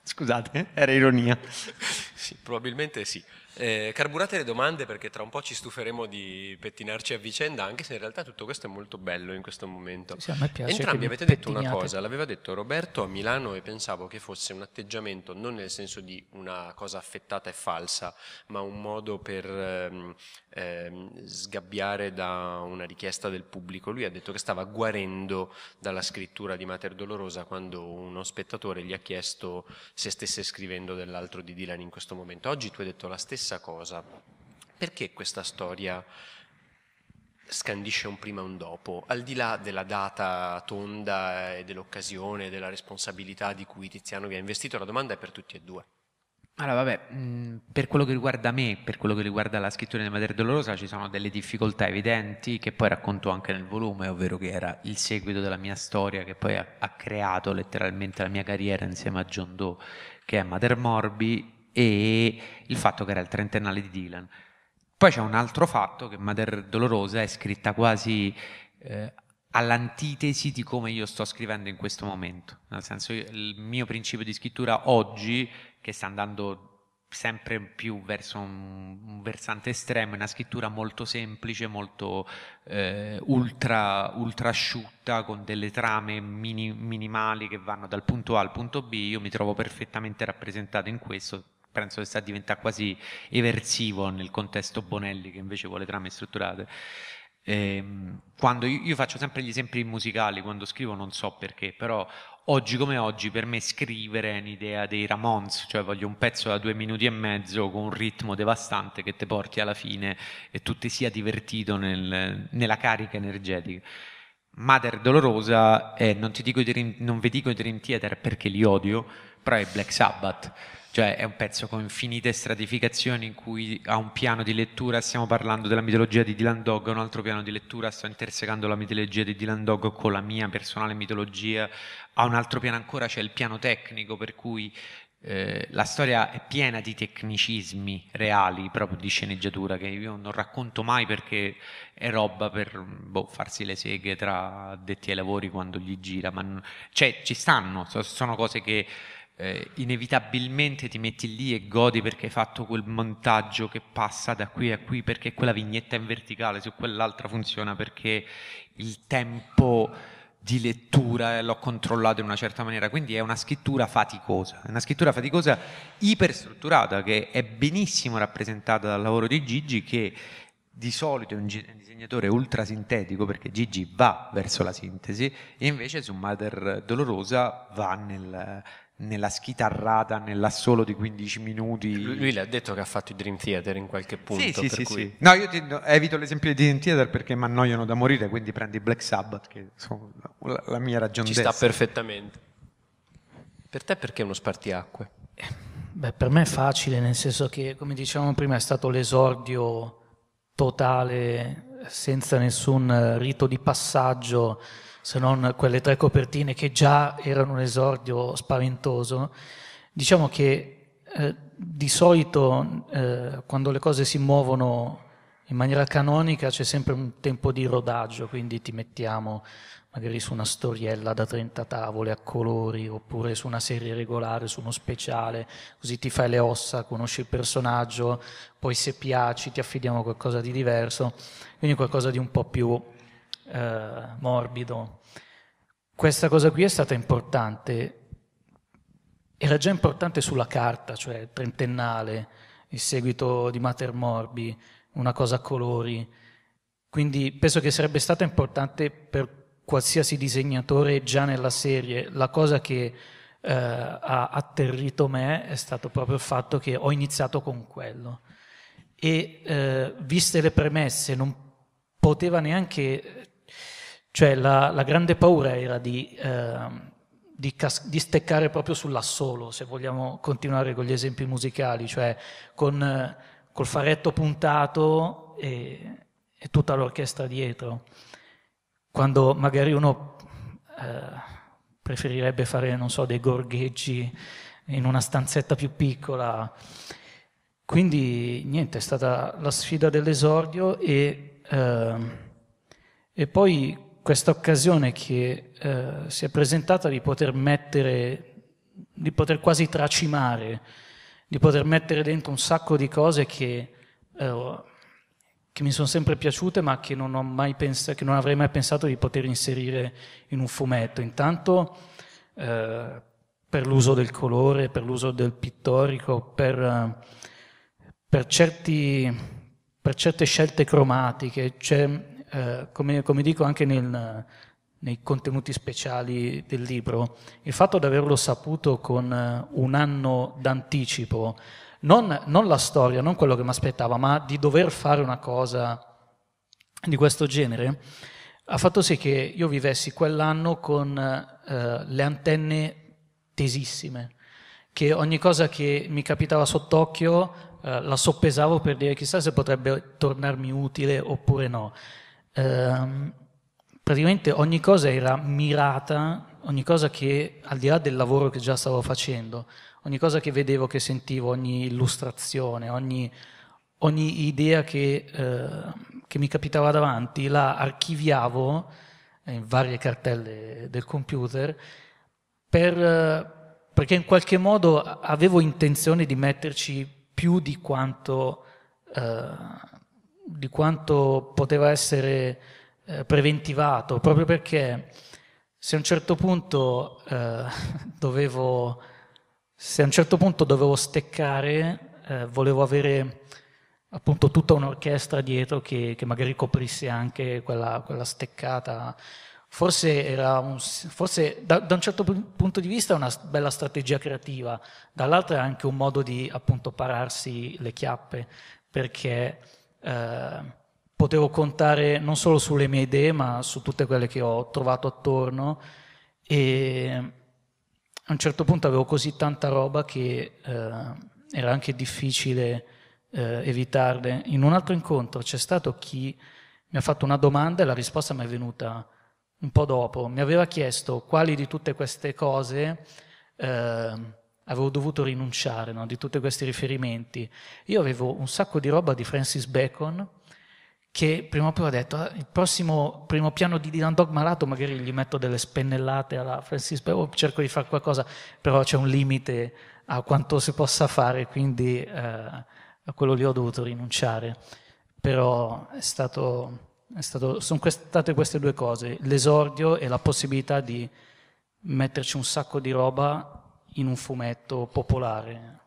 Scusate, eh, era ironia. sì, probabilmente sì. Eh, carburate le domande perché tra un po' ci stuferemo di pettinarci a vicenda, anche se in realtà tutto questo è molto bello in questo momento. Sì, Entrambi avete detto una cosa, l'aveva detto Roberto a Milano e pensavo che fosse un atteggiamento non nel senso di una cosa affettata e falsa, ma un modo per ehm, ehm, sgabbiare da una richiesta del pubblico. Lui ha detto che stava guarendo dalla scrittura di Mater Dolorosa quando uno spettatore gli ha chiesto se stesse scrivendo dell'altro di Dylan in questo momento. Oggi tu hai detto la stessa stessa cosa. Perché questa storia scandisce un prima e un dopo, al di là della data tonda e dell'occasione, della responsabilità di cui Tiziano vi ha investito, la domanda è per tutti e due. Allora, vabbè, mm, per quello che riguarda me, per quello che riguarda la scrittura di Madre Dolorosa, ci sono delle difficoltà evidenti che poi racconto anche nel volume, ovvero che era il seguito della mia storia che poi ha, ha creato letteralmente la mia carriera insieme a John Doe, che è Mater Morbi, e il fatto che era il trentennale di Dylan. Poi c'è un altro fatto che Mater Dolorosa è scritta quasi eh, all'antitesi di come io sto scrivendo in questo momento, nel senso il mio principio di scrittura oggi, che sta andando sempre più verso un, un versante estremo, è una scrittura molto semplice, molto eh, ultra, ultra, asciutta, con delle trame mini, minimali che vanno dal punto A al punto B, io mi trovo perfettamente rappresentato in questo, penso che sta diventando quasi eversivo nel contesto Bonelli che invece vuole trame strutturate. Ehm, quando io, io, faccio sempre gli esempi musicali quando scrivo non so perché però oggi come oggi per me scrivere è un'idea dei Ramones cioè voglio un pezzo da due minuti e mezzo con un ritmo devastante che ti porti alla fine e tu ti sia divertito nel, nella carica energetica Mother Dolorosa eh, non, ti dico, non vi dico i Dream Theater perché li odio però è Black Sabbath cioè è un pezzo con infinite stratificazioni in cui a un piano di lettura stiamo parlando della mitologia di Dylan Dog, a un altro piano di lettura sto intersecando la mitologia di Dylan Dog con la mia personale mitologia, a un altro piano ancora c'è il piano tecnico per cui eh, la storia è piena di tecnicismi reali proprio di sceneggiatura che io non racconto mai perché è roba per boh, farsi le seghe tra detti ai lavori quando gli gira, ma cioè ci stanno, sono cose che eh, inevitabilmente ti metti lì e godi perché hai fatto quel montaggio che passa da qui a qui, perché quella vignetta in verticale su quell'altra funziona, perché il tempo di lettura eh, l'ho controllato in una certa maniera, quindi è una scrittura faticosa, è una scrittura faticosa iperstrutturata che è benissimo rappresentata dal lavoro di Gigi che di solito è un disegnatore ultrasintetico perché Gigi va verso la sintesi e invece su Mother Dolorosa va nel, nella schitarrata, nell'assolo di 15 minuti. Lui, lui le ha detto che ha fatto i Dream Theater in qualche punto. Sì, sì, sì, cui... sì, No, io ti, evito l'esempio di Dream Theater perché mi annoiano da morire, quindi prendi Black Sabbath, che insomma, la, la, mia ragione. Ci sta perfettamente. Per te perché uno spartiacque? Beh, per me è facile, nel senso che, come dicevamo prima, è stato l'esordio totale, senza nessun rito di passaggio se non quelle tre copertine che già erano un esordio spaventoso, diciamo che eh, di solito eh, quando le cose si muovono in maniera canonica c'è sempre un tempo di rodaggio, quindi ti mettiamo magari su una storiella da 30 tavole a colori, oppure su una serie regolare, su uno speciale, così ti fai le ossa, conosci il personaggio, poi se piaci ti affidiamo qualcosa di diverso, quindi qualcosa di un po' più eh, morbido. Questa cosa qui è stata importante, era già importante sulla carta, cioè trentennale, il seguito di Mater Morbi, una cosa a colori. Quindi penso che sarebbe stata importante per qualsiasi disegnatore già nella serie. La cosa che eh, ha atterrito me è stato proprio il fatto che ho iniziato con quello. E eh, viste le premesse, non poteva neanche cioè la, la grande paura era di, eh, di, cas- di, steccare proprio sull'assolo, se vogliamo continuare con gli esempi musicali, cioè con, eh, col faretto puntato e, e, tutta l'orchestra dietro. Quando magari uno eh, preferirebbe fare, non so, dei gorgheggi in una stanzetta più piccola. Quindi niente, è stata la sfida dell'esordio e, eh, e poi questa occasione che eh, si è presentata di poter mettere, di poter quasi tracimare, di poter mettere dentro un sacco di cose che, eh, che mi sono sempre piaciute ma che non, pensato, che non, avrei mai pensato di poter inserire in un fumetto. Intanto eh, per l'uso del colore, per l'uso del pittorico, per, per, certi, per certe scelte cromatiche. Cioè, eh, come, come, dico anche nel, nei contenuti speciali del libro, il fatto di averlo saputo con eh, un anno d'anticipo, non, non la storia, non quello che mi aspettavo, ma di dover fare una cosa di questo genere, ha fatto sì che io vivessi quell'anno con eh, le antenne tesissime, che ogni cosa che mi capitava sott'occhio eh, la soppesavo per dire chissà se potrebbe tornarmi utile oppure no ehm, praticamente ogni cosa era mirata, ogni cosa che, al di là del lavoro che già stavo facendo, ogni cosa che vedevo, che sentivo, ogni illustrazione, ogni, ogni idea che, eh, che, mi capitava davanti, la archiviavo in varie cartelle del computer per, eh, perché in qualche modo avevo intenzione di metterci più di quanto... Eh, di quanto poteva essere eh, preventivato, proprio perché se a un certo punto eh, dovevo se a un certo punto dovevo steccare, eh, volevo avere appunto tutta un'orchestra dietro che, che magari coprisse anche quella, quella steccata. Forse, era un, forse da, da, un certo punto di vista è una bella strategia creativa, dall'altro è anche un modo di appunto pararsi le chiappe, perché eh, potevo contare non solo sulle mie idee, ma su tutte quelle che ho trovato attorno e a un certo punto avevo così tanta roba che eh, era anche difficile eh, evitarle. In un altro incontro c'è stato chi mi ha fatto una domanda e la risposta mi è venuta un po' dopo. Mi aveva chiesto quali di tutte queste cose ehm, avevo dovuto rinunciare no, di tutti questi riferimenti. Io avevo un sacco di roba di Francis Bacon che prima o poi ho detto, ah, il prossimo primo piano di Dylan Dog malato magari gli metto delle spennellate alla Francis Bacon, oh, cerco di fare qualcosa, però c'è un limite a quanto si possa fare, quindi eh, a quello lì ho dovuto rinunciare. Però è stato... Stato, sono quest- state queste due cose, l'esordio e la possibilità di metterci un sacco di roba in un fumetto popolare.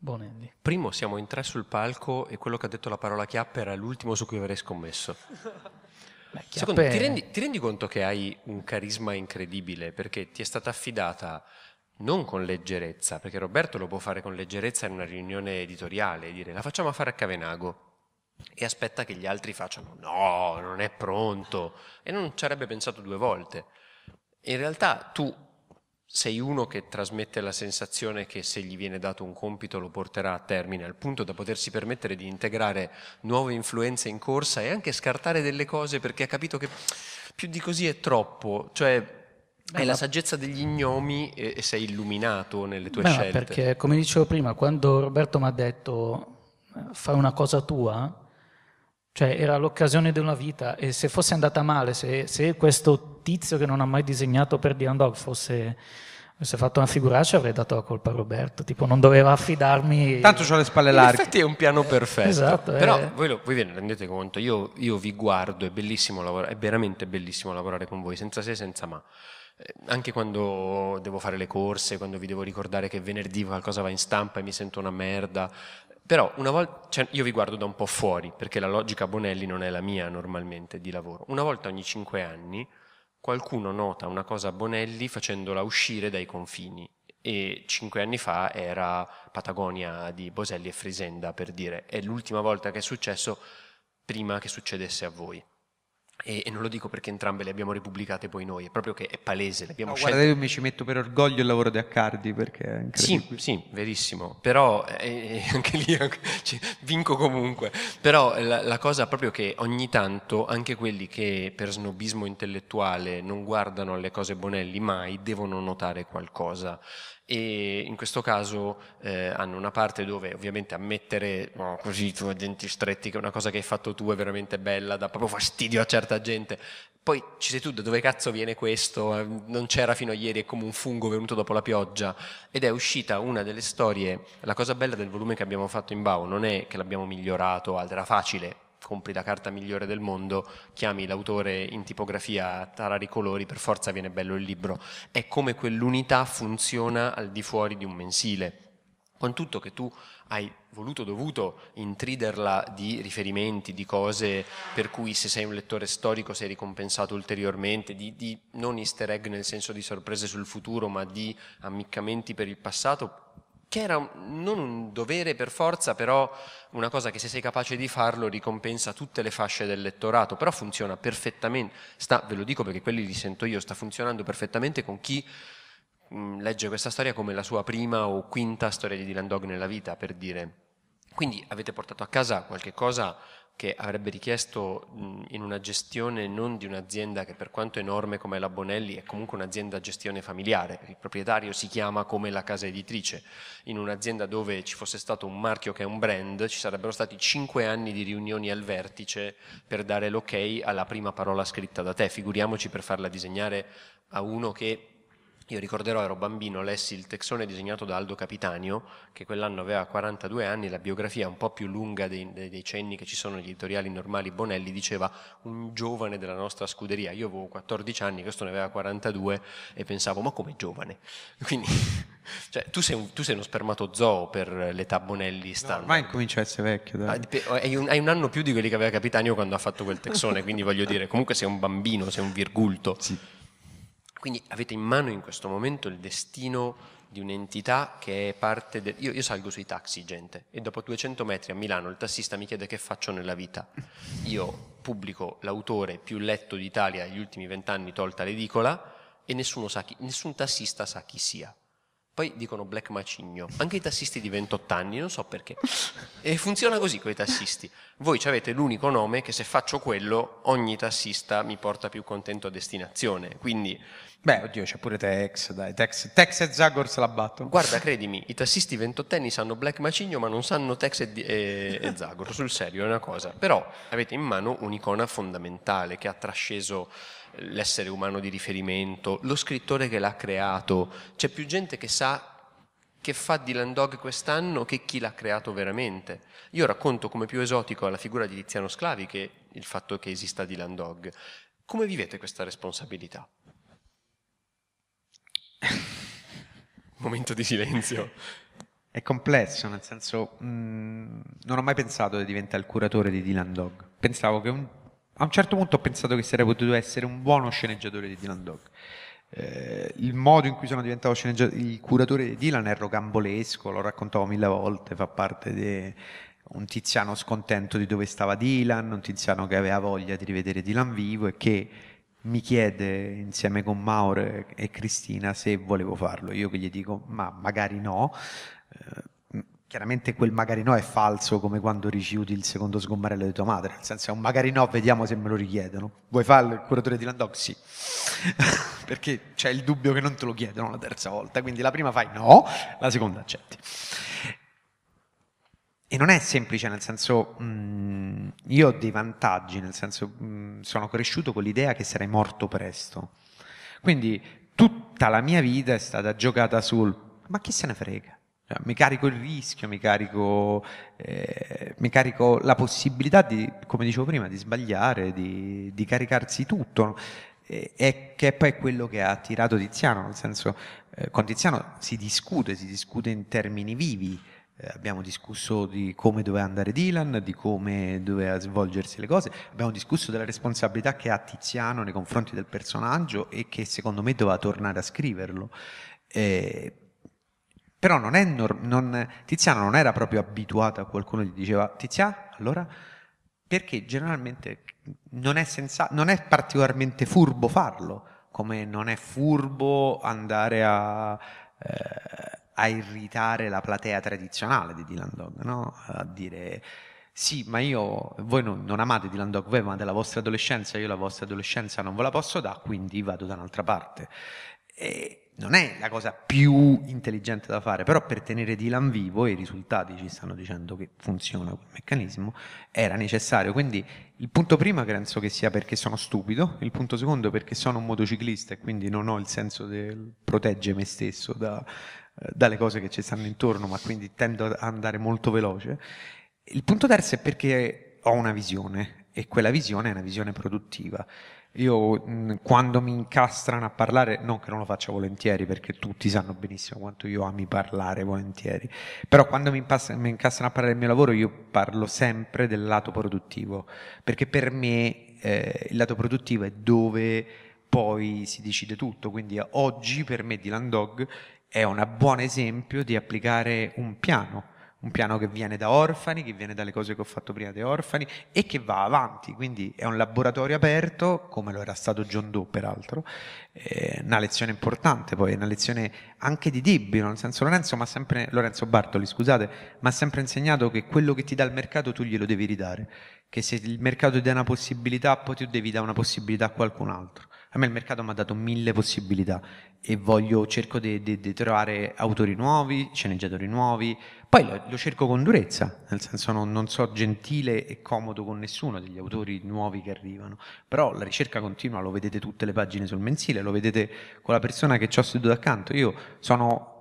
Bonelli. Primo, siamo in tre sul palco e quello che ha detto la parola chiappa era l'ultimo su cui avrei scommesso. Beh, Secondo, ti, rendi, ti rendi conto che hai un carisma incredibile perché ti è stata affidata non con leggerezza, perché Roberto lo può fare con leggerezza in una riunione editoriale e dire la facciamo fare a Cavenago e aspetta che gli altri facciano no, non è pronto e non ci avrebbe pensato due volte. In realtà tu sei uno che trasmette la sensazione che se gli viene dato un compito lo porterà a termine, al punto da potersi permettere di integrare nuove influenze in corsa e anche scartare delle cose perché ha capito che più di così è troppo, cioè Beh, è la saggezza degli gnomi e, e sei illuminato nelle tue beh, scelte. Perché, come dicevo prima, quando Roberto mi ha detto eh, fai una cosa tua, cioè era l'occasione di una vita e se fosse andata male, se, se questo tizio che non ha mai disegnato per Dylan Dog fosse, fosse fatto una figuraccia avrei dato la colpa a Roberto, tipo non doveva affidarmi... Tanto ho le spalle larghe. In effetti è un piano perfetto. Esatto, Però eh. voi, lo, voi, ve ne rendete conto, io, io vi guardo, è bellissimo lavorare, è veramente bellissimo lavorare con voi, senza se, senza ma eh, anche quando devo fare le corse, quando vi devo ricordare che venerdì qualcosa va in stampa e mi sento una merda, però una volta, cioè io vi guardo da un po' fuori, perché la logica Bonelli non è la mia normalmente di lavoro. Una volta ogni cinque anni qualcuno nota una cosa a Bonelli facendola uscire dai confini. E cinque anni fa era Patagonia di Boselli e Frisenda, per dire, è l'ultima volta che è successo prima che succedesse a voi e, e, non lo dico perché entrambe le abbiamo ripubblicate poi noi, è proprio che è palese, le abbiamo no, scelte. Guarda, io mi ci metto per orgoglio il lavoro di Accardi perché è incredibile. Sì, sì, verissimo, però eh, eh, eh anche lì cioè, vinco comunque, però la, la cosa proprio che ogni tanto anche quelli che per snobismo intellettuale non guardano alle cose Bonelli mai devono notare qualcosa e in questo caso eh, hanno una parte dove ovviamente ammettere no, così tu tuoi denti stretti che una cosa che hai fatto tu è veramente bella, dà proprio fastidio a certa gente. Poi ci sei tu, da dove cazzo viene questo? Eh, non c'era fino a ieri, è come un fungo venuto dopo la pioggia. Ed è uscita una delle storie, la cosa bella del volume che abbiamo fatto in Bau non è che l'abbiamo migliorato, era facile, compri la carta migliore del mondo, chiami l'autore in tipografia, tarari i colori, per forza viene bello il libro. È come quell'unità funziona al di fuori di un mensile. Con tutto che tu hai voluto, dovuto intriderla di riferimenti, di cose per cui se sei un lettore storico sei ricompensato ulteriormente, di, di non easter egg nel senso di sorprese sul futuro, ma di ammiccamenti per il passato, che era non un dovere per forza, però una cosa che se sei capace di farlo ricompensa tutte le fasce del lettorato, però funziona perfettamente, sta, ve lo dico perché quelli li sento io, sta funzionando perfettamente con chi mh, mm, legge questa storia come la sua prima o quinta storia di Dylan Dog nella vita, per dire. Quindi avete portato a casa qualche cosa che avrebbe richiesto in una gestione non di un'azienda che per quanto enorme come la Bonelli è comunque un'azienda a gestione familiare, il proprietario si chiama come la casa editrice, in un'azienda dove ci fosse stato un marchio che è un brand ci sarebbero stati cinque anni di riunioni al vertice per dare l'ok alla prima parola scritta da te, figuriamoci per farla disegnare a uno che io ricorderò, ero bambino, lessi il texone disegnato da Aldo Capitanio, che quell'anno aveva 42 anni, la biografia un po' più lunga dei, dei cenni che ci sono negli editoriali normali Bonelli, diceva un giovane della nostra scuderia. Io avevo 14 anni, questo ne aveva 42 e pensavo, ma come giovane? Quindi, cioè, tu, sei un, tu sei, uno spermatozoo per l'età Bonelli standard. No, ormai comincia a essere vecchio. Dai. Ah, oh, hai un, hai, un, anno più di quelli che aveva Capitanio quando ha fatto quel texone, quindi voglio dire, comunque sei un bambino, sei un virgulto. Sì. Quindi avete in mano in questo momento il destino di un'entità che è parte del... Io, io, salgo sui taxi, gente, e dopo 200 metri a Milano il tassista mi chiede che faccio nella vita. Io pubblico l'autore più letto d'Italia negli ultimi vent'anni, tolta l'edicola, e nessuno sa chi, nessun tassista sa chi sia. Poi dicono Black Macigno, anche i tassisti di 28 anni, non so perché. E funziona così con i tassisti. Voi avete l'unico nome che se faccio quello, ogni tassista mi porta più contento a destinazione. Quindi Beh, oddio, c'è pure Tex, dai, Tex, Tex e Zagor se la battono. Guarda, credimi, i tassisti ventottenni sanno Black Macigno, ma non sanno Tex e, e, e Zagor, sul serio, è una cosa. Però avete in mano un'icona fondamentale che ha trasceso l'essere umano di riferimento, lo scrittore che l'ha creato. C'è più gente che sa che fa Dylan Dog quest'anno che chi l'ha creato veramente. Io racconto come più esotico la figura di Tiziano Sclavi che il fatto che esista Dylan Dog. Come vivete questa responsabilità? momento di silenzio. È complesso, nel senso, mh, mm, non ho mai pensato di diventare il curatore di Dylan Dog. Pensavo che un, a un certo punto ho pensato che sarei potuto essere un buono sceneggiatore di Dylan Dog. Eh, il modo in cui sono diventato il curatore di Dylan è rocambolesco, lo raccontavo mille volte, fa parte di un tiziano scontento di dove stava Dylan, un tiziano che aveva voglia di rivedere Dylan vivo e che mi chiede insieme con Mauro e Cristina se volevo farlo. Io che gli dico ma magari no. Eh, chiaramente quel magari no è falso come quando rifiuti il secondo sgombarello di tua madre, nel senso è un magari no, vediamo se me lo richiedono. Vuoi farlo il curatore di Landoc? Sì, perché c'è il dubbio che non te lo chiedono la terza volta, quindi la prima fai no, la seconda accetti. E non è semplice, nel senso, mh, mm, io ho dei vantaggi, nel senso, mh, mm, sono cresciuto con l'idea che sarei morto presto. Quindi tutta la mia vita è stata giocata sul, ma chi se ne frega? Cioè, mi carico il rischio, mi carico, eh, mi carico, la possibilità di, come dicevo prima, di sbagliare, di, di caricarsi tutto. E, e che poi è quello che ha attirato Tiziano, nel senso, eh, con Tiziano si discute, si discute in termini vivi eh, abbiamo discusso di come doveva andare Dylan, di come doveva svolgersi le cose, abbiamo discusso della responsabilità che ha Tiziano nei confronti del personaggio e che secondo me doveva tornare a scriverlo. Eh, però non nor- non, Tiziano non era proprio abituato a qualcuno che gli diceva Tiziano, allora perché generalmente non è, senza- non è particolarmente furbo farlo, come non è furbo andare a... Eh, a irritare la platea tradizionale di Dylan Dog, no? a dire sì, ma io, voi non, non amate Dylan Dog, voi amate la vostra adolescenza, io la vostra adolescenza non ve la posso dare, quindi vado da un'altra parte. E non è la cosa più intelligente da fare, però per tenere Dylan vivo, e i risultati ci stanno dicendo che funziona quel meccanismo, era necessario. Quindi il punto prima penso che sia perché sono stupido, il punto secondo perché sono un motociclista e quindi non ho il senso del proteggere me stesso da eh, dalle cose che ci stanno intorno, ma quindi tendo ad andare molto veloce. Il punto terzo è perché ho una visione e quella visione è una visione produttiva. Io quando mi incastrano a parlare, non che non lo faccia volentieri, perché tutti sanno benissimo quanto io ami parlare volentieri, però quando mi, impass- mi incastrano a parlare del mio lavoro io parlo sempre del lato produttivo, perché per me eh, il lato produttivo è dove poi si decide tutto, quindi oggi per me Dylan Dog è un buon esempio di applicare un piano, un piano che viene da orfani, che viene dalle cose che ho fatto prima di orfani e che va avanti, quindi è un laboratorio aperto, come lo era stato John Doe peraltro, è eh, una lezione importante poi, è una lezione anche di Dibbio, nel senso Lorenzo, ma sempre, Lorenzo Bartoli, scusate, mi ha sempre insegnato che quello che ti dà il mercato tu glielo devi ridare, che se il mercato ti dà una possibilità poi tu devi dare una possibilità a qualcun altro a me il mercato mi ha dato mille possibilità e voglio, cerco di trovare autori nuovi, sceneggiatori nuovi, poi lo, lo cerco con durezza, nel senso non, non so gentile e comodo con nessuno degli autori nuovi che arrivano, però la ricerca continua, lo vedete tutte le pagine sul mensile, lo vedete con la persona che ci ho seduto accanto, io sono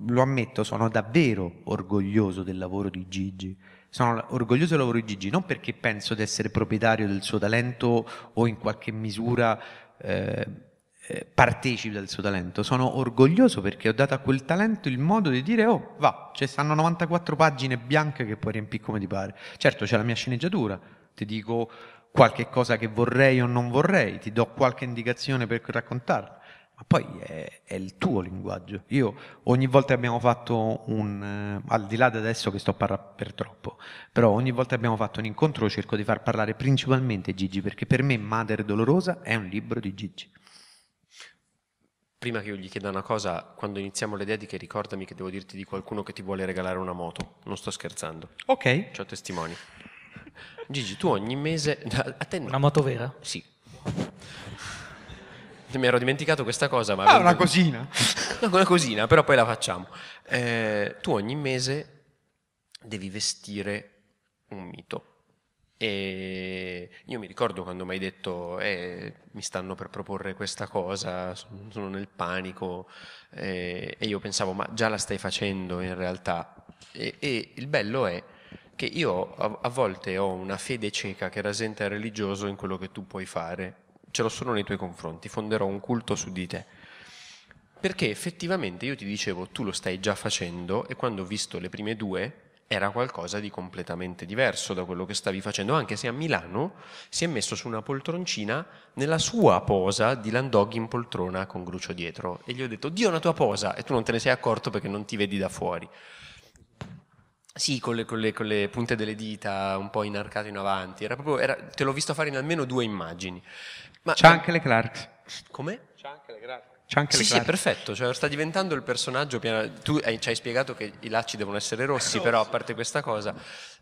lo ammetto, sono davvero orgoglioso del lavoro di Gigi sono orgoglioso del lavoro di Gigi, non perché penso di essere proprietario del suo talento o in qualche misura eh, eh, partecipe del suo talento, sono orgoglioso perché ho dato a quel talento il modo di dire oh va, ci stanno 94 pagine bianche che puoi riempire come ti pare. Certo c'è la mia sceneggiatura, ti dico qualche cosa che vorrei o non vorrei, ti do qualche indicazione per raccontarla, ma poi è, è, il tuo linguaggio. Io ogni volta che abbiamo fatto un, eh, al di là di adesso che sto parlando per troppo, però ogni volta che abbiamo fatto un incontro cerco di far parlare principalmente Gigi, perché per me Madre Dolorosa è un libro di Gigi. Prima che io gli chieda una cosa, quando iniziamo le dediche ricordami che devo dirti di qualcuno che ti vuole regalare una moto, non sto scherzando. Ok. C'ho testimoni. Gigi, tu ogni mese... A Una moto vera? Sì mi ero dimenticato questa cosa. Ma ah, avevo... una cosina. no, una cosina, però poi la facciamo. Eh, tu ogni mese devi vestire un mito. E io mi ricordo quando mi hai detto eh, mi stanno per proporre questa cosa, sono, sono nel panico eh, e io pensavo ma già la stai facendo in realtà e, e il bello è che io a, a volte ho una fede cieca che rasenta il religioso in quello che tu puoi fare ce l'ho solo nei tuoi confronti, fonderò un culto su di te. Perché effettivamente io ti dicevo, tu lo stai già facendo e quando ho visto le prime due era qualcosa di completamente diverso da quello che stavi facendo, anche se a Milano si è messo su una poltroncina nella sua posa di Landog in poltrona con Grucio dietro e gli ho detto Dio una tua posa e tu non te ne sei accorto perché non ti vedi da fuori. Sì, con le, con le, con le punte delle dita un po' inarcate in avanti, era proprio, era, te l'ho visto fare in almeno due immagini. Ma C'è anche le Clarks. Come? C'è anche le Clarks. Sì, sì, perfetto, cioè, sta diventando il personaggio, piano... tu hai, ci hai spiegato che i lacci devono essere rossi, però a parte questa cosa,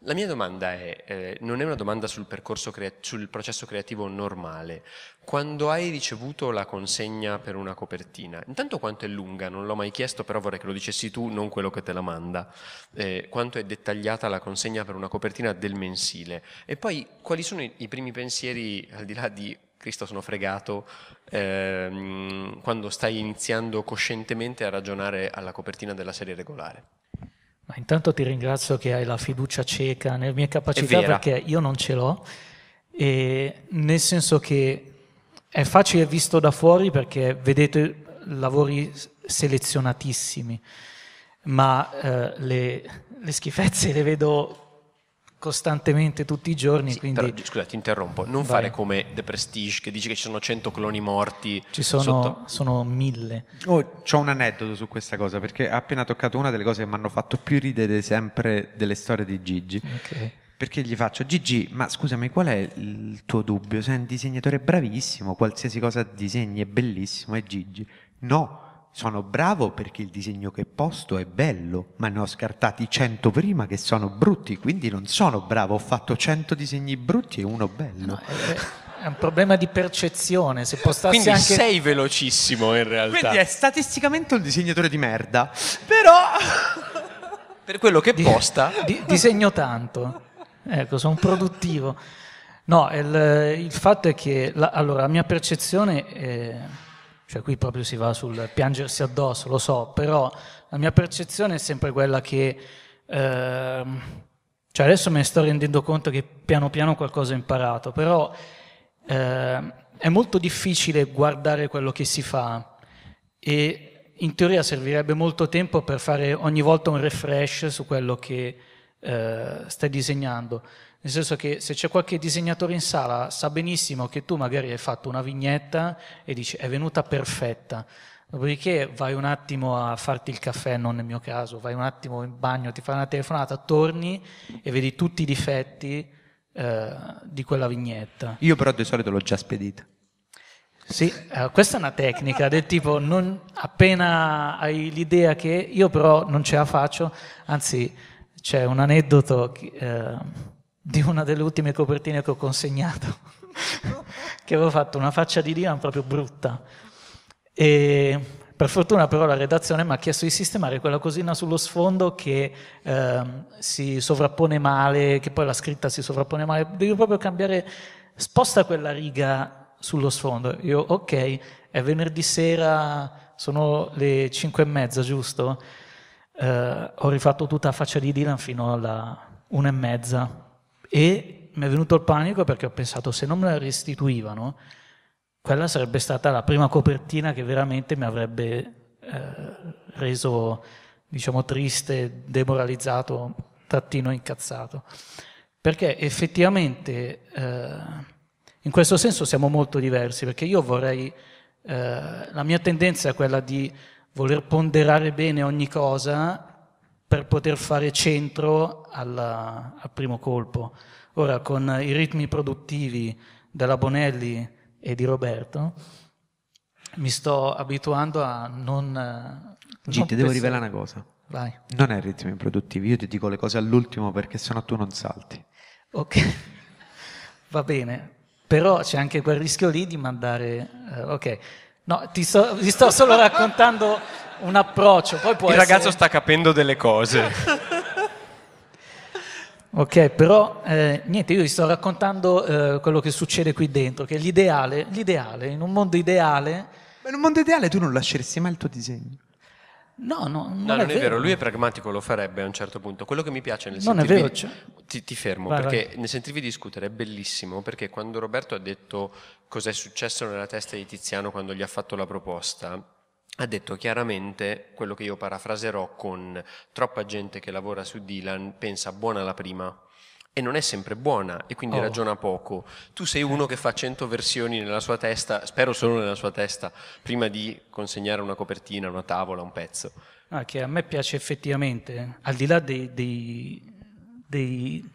la mia domanda è, eh, non è una domanda sul, crea... sul processo creativo normale, quando hai ricevuto la consegna per una copertina, intanto quanto è lunga, non l'ho mai chiesto, però vorrei che lo dicessi tu, non quello che te la manda, eh, quanto è dettagliata la consegna per una copertina del mensile, e poi quali sono i, i primi pensieri, al di là di Cristo sono fregato, ehm, quando stai iniziando coscientemente a ragionare alla copertina della serie regolare? Ma intanto ti ringrazio che hai la fiducia cieca nelle mie capacità perché io non ce l'ho, nel senso che è facile visto da fuori perché vedete lavori selezionatissimi, ma eh, le, le schifezze le vedo costantemente tutti i giorni. Sì, quindi... però, scusa, ti interrompo. Non Vai. fare come The Prestige che dice che ci sono 100 cloni morti. Ci sono, sotto... sono mille. Oh, ho un aneddoto su questa cosa perché ha appena toccato una delle cose che mi hanno fatto più ridere sempre delle storie di Gigi. Okay. Perché gli faccio, Gigi, ma scusami, qual è il tuo dubbio? Sei un disegnatore bravissimo, qualsiasi cosa disegni è bellissimo, è Gigi. No, sono bravo perché il disegno che posto è bello, ma ne ho scartati 100 prima che sono brutti, quindi non sono bravo, ho fatto 100 disegni brutti e uno bello. è, un problema di percezione, se postassi Quindi anche... sei velocissimo in realtà. Quindi è statisticamente un disegnatore di merda, però... per quello che posta... Di, disegno tanto, ecco, sono produttivo. No, il, il fatto è che, la, allora, la mia percezione è cioè qui proprio si va sul piangersi addosso, lo so, però la mia percezione è sempre quella che... Ehm, cioè adesso me ne sto rendendo conto che piano piano qualcosa ho imparato, però eh, è molto difficile guardare quello che si fa e in teoria servirebbe molto tempo per fare ogni volta un refresh su quello che eh, stai disegnando. Nel senso che se c'è qualche disegnatore in sala sa benissimo che tu magari hai fatto una vignetta e dici è venuta perfetta, dopodiché vai un attimo a farti il caffè, non nel mio caso, vai un attimo in bagno, ti fai una telefonata, torni e vedi tutti i difetti eh, di quella vignetta. Io però di solito l'ho già spedita. Sì, eh, questa è una tecnica del tipo non, appena hai l'idea che io però non ce la faccio, anzi c'è un aneddoto... Che, eh, di una delle ultime copertine che ho consegnato, che avevo fatto una faccia di Dylan proprio brutta. E per fortuna però la redazione mi ha chiesto di sistemare quella cosina sullo sfondo che eh, si sovrappone male, che poi la scritta si sovrappone male, devi proprio cambiare, sposta quella riga sullo sfondo. Io, ok, è venerdì sera, sono le 5 e mezza, giusto? Eh, ho rifatto tutta la faccia di Dylan fino alla una e mezza e mi è venuto il panico perché ho pensato se non me la restituivano, quella sarebbe stata la prima copertina che veramente mi avrebbe eh, reso, diciamo, triste, demoralizzato, trattino incazzato. Perché effettivamente eh, in questo senso siamo molto diversi, perché io vorrei, eh, la mia tendenza è quella di voler ponderare bene ogni cosa per poter fare centro alla, al primo colpo. Ora, con i ritmi produttivi della Bonelli e di Roberto, mi sto abituando a non... Eh, G, ti devo rivelare una cosa. Vai. Non è ritmi produttivi, io ti dico le cose all'ultimo perché sennò tu non salti. Ok, va bene. Però c'è anche quel rischio lì di mandare... Uh, ok. No, ti, so, ti sto solo raccontando un approccio. Il essere... ragazzo sta capendo delle cose. ok, però eh, niente, io vi sto raccontando eh, quello che succede qui dentro, che l'ideale, l'ideale, in un mondo ideale... Ma in un mondo ideale tu non lasceresti mai il tuo disegno. No, no, non, no, è, non vero. è, vero. lui è pragmatico, lo farebbe a un certo punto. Quello che mi piace nel non sentirvi... è vero. Cioè... Ti, ti, fermo, vai, perché vai. nel sentirvi discutere è bellissimo, perché quando Roberto ha detto cosa è successo nella testa di Tiziano quando gli ha fatto la proposta, ha detto chiaramente quello che io parafraserò con troppa gente che lavora su Dylan pensa buona la prima e non è sempre buona e quindi oh. ragiona poco. Tu sei uno che fa 100 versioni nella sua testa, spero solo nella sua testa, prima di consegnare una copertina, una tavola, un pezzo. Ah, che a me piace effettivamente, al di là dei... dei, dei...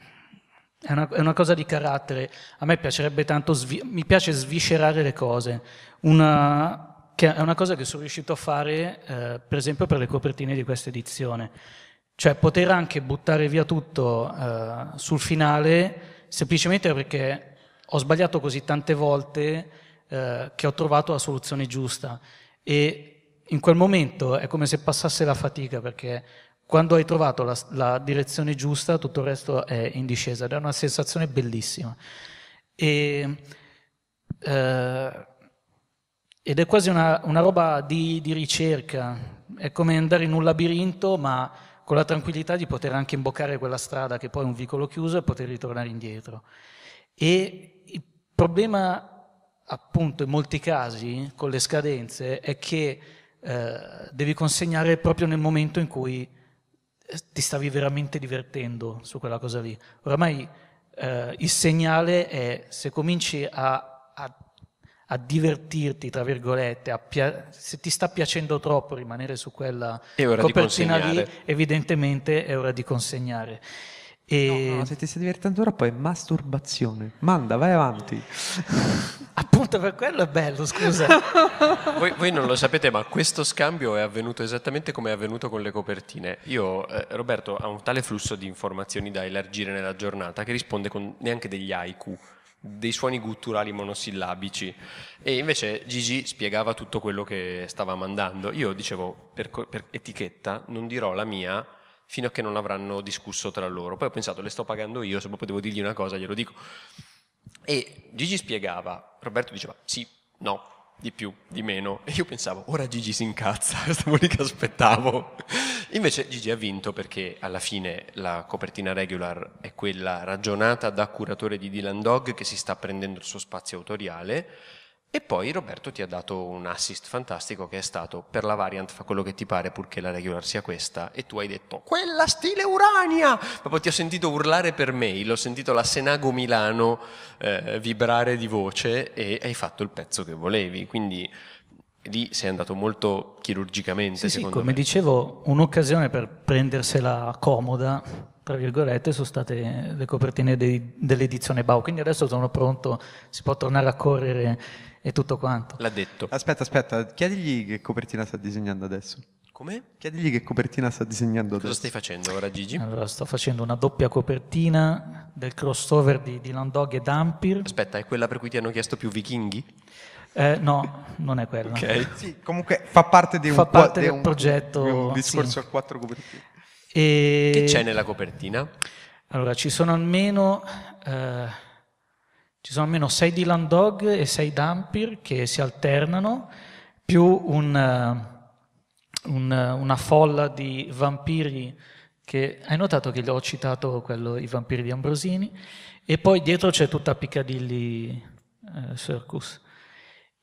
È, una, è una, cosa di carattere, a me piacerebbe tanto, svi... mi piace sviscerare le cose, una... che è una cosa che sono riuscito a fare eh, per esempio per le copertine di questa edizione cioè poter anche buttare via tutto eh, sul finale semplicemente perché ho sbagliato così tante volte eh, che ho trovato la soluzione giusta e in quel momento è come se passasse la fatica perché quando hai trovato la, la direzione giusta tutto il resto è in discesa ed è una sensazione bellissima. E, eh, ed è quasi una, una roba di, di ricerca, è come andare in un labirinto ma con la tranquillità di poter anche imboccare quella strada che poi è un vicolo chiuso e poter ritornare indietro. E il problema, appunto, in molti casi con le scadenze è che eh, devi consegnare proprio nel momento in cui eh, ti stavi veramente divertendo su quella cosa lì. Oramai eh, il segnale è se cominci a, a a divertirti, tra virgolette, pia- se ti sta piacendo troppo rimanere su quella copertina lì, evidentemente è ora di consegnare. E... No, no, se ti stai divertendo troppo è masturbazione. Manda, vai avanti. Appunto per quello è bello, scusa. voi, voi, non lo sapete, ma questo scambio è avvenuto esattamente come è avvenuto con le copertine. Io, eh, Roberto, ha un tale flusso di informazioni da elargire nella giornata che risponde con neanche degli haiku dei suoni gutturali monosillabici e invece Gigi spiegava tutto quello che stava mandando. Io dicevo per, per, etichetta non dirò la mia fino a che non avranno discusso tra loro. Poi ho pensato le sto pagando io, se proprio devo dirgli una cosa glielo dico. E Gigi spiegava, Roberto diceva sì, no, di più, di meno. E io pensavo, ora Gigi si incazza, stavo lì che aspettavo. Invece Gigi ha vinto perché alla fine la copertina regular è quella ragionata da curatore di Dylan Dog che si sta prendendo il suo spazio autoriale e poi Roberto ti ha dato un assist fantastico che è stato per la variant fa quello che ti pare purché la regular sia questa e tu hai detto quella stile Urania! Proprio ti ho sentito urlare per mail, ho sentito la Senago Milano eh, vibrare di voce e hai fatto il pezzo che volevi, quindi lì sei andato molto chirurgicamente. Sì, sì come me. dicevo, un'occasione per prendersela comoda, tra virgolette, sono state le copertine dei, dell'edizione Bau. Quindi adesso sono pronto, si può tornare a correre e tutto quanto. L'ha detto. Aspetta, aspetta, chiedigli che copertina sta disegnando adesso. Come? Chiedigli che copertina sta disegnando adesso. Cosa stai facendo ora, Gigi? Allora, sto facendo una doppia copertina del crossover di Dylan Dog e Dampir. Aspetta, è quella per cui ti hanno chiesto più vichinghi? Eh, no, non è quello. Okay. Sì, comunque fa parte di un, fa parte del un, progetto. Un discorso sì. a quattro copertine. E... Che c'è nella copertina? Allora, ci sono almeno... Eh, ci sono almeno sei Dylan Dog e sei Dampir che si alternano, più un, eh, un, eh, una folla di vampiri che... Hai notato che gli ho citato quello, i vampiri di Ambrosini? E poi dietro c'è tutta Piccadilly eh, Circus.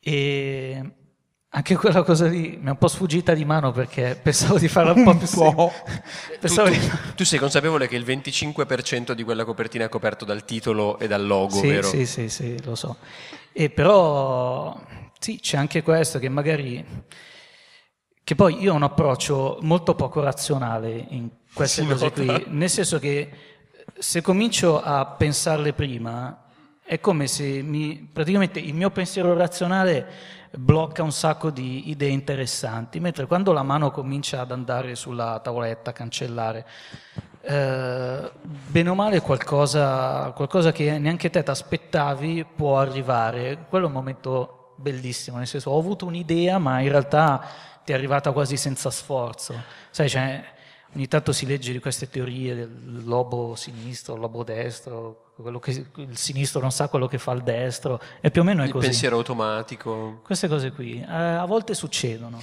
E anche quella cosa lì mi è un po' sfuggita di mano perché pensavo di farla un po' più po'. tu, tu, di... tu, sei consapevole che il 25% di quella copertina è coperto dal titolo e dal logo, sì, vero? Sì, sì, sì, lo so. E però sì, c'è anche questo che magari... Che poi io ho un approccio molto poco razionale in queste sì, cose qui, nel senso che se comincio a pensarle prima, è come se mi, praticamente il mio pensiero razionale blocca un sacco di idee interessanti, mentre quando la mano comincia ad andare sulla tavoletta, a cancellare, eh, bene o male qualcosa, qualcosa che neanche te ti aspettavi può arrivare. Quello è un momento bellissimo, nel senso ho avuto un'idea, ma in realtà ti è arrivata quasi senza sforzo. Sai, cioè, ogni tanto si legge di queste teorie del lobo sinistro, lobo destro, che, il sinistro non sa quello che fa il destro, e più o meno è il così. Il pensiero automatico. Queste cose qui eh, a volte succedono.